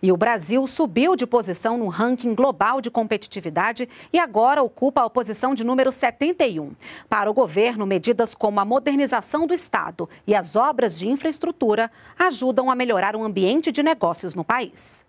E o Brasil subiu de posição no ranking global de competitividade e agora ocupa a posição de número 71. Para o governo, medidas como a modernização do Estado e as obras de infraestrutura ajudam a melhorar o ambiente de negócios no país.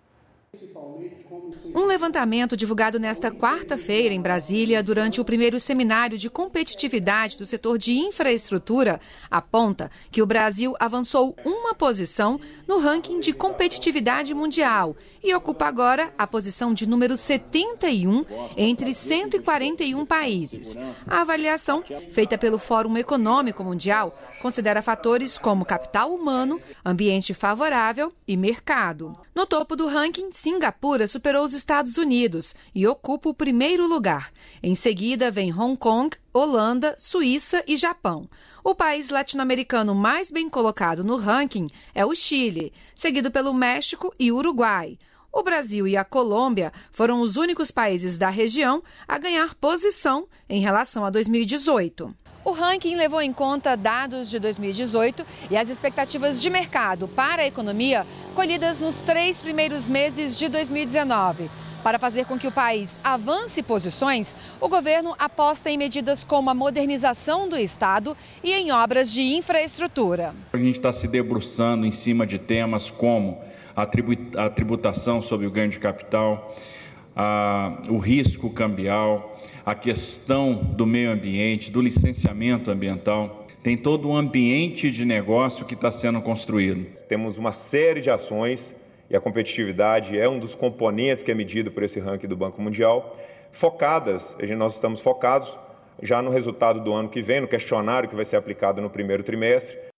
Um levantamento divulgado nesta quarta-feira em Brasília, durante o primeiro seminário de competitividade do setor de infraestrutura, aponta que o Brasil avançou uma posição no ranking de competitividade mundial e ocupa agora a posição de número 71 entre 141 países. A avaliação, feita pelo Fórum Econômico Mundial, considera fatores como capital humano, ambiente favorável e mercado. No topo do ranking, Singapura superou os Estados Unidos e ocupa o primeiro lugar. Em seguida, vem Hong Kong, Holanda, Suíça e Japão. O país latino-americano mais bem colocado no ranking é o Chile, seguido pelo México e Uruguai. O Brasil e a Colômbia foram os únicos países da região a ganhar posição em relação a 2018. O ranking levou em conta dados de 2018 e as expectativas de mercado para a economia colhidas nos três primeiros meses de 2019. Para fazer com que o país avance posições, o governo aposta em medidas como a modernização do Estado e em obras de infraestrutura. A gente está se debruçando em cima de temas como a tributação sobre o ganho de capital, a, o risco cambial, a questão do meio ambiente, do licenciamento ambiental tem todo um ambiente de negócio que está sendo construído. Temos uma série de ações e a competitividade é um dos componentes que é medido por esse ranking do Banco Mundial. Focadas, nós estamos focados já no resultado do ano que vem, no questionário que vai ser aplicado no primeiro trimestre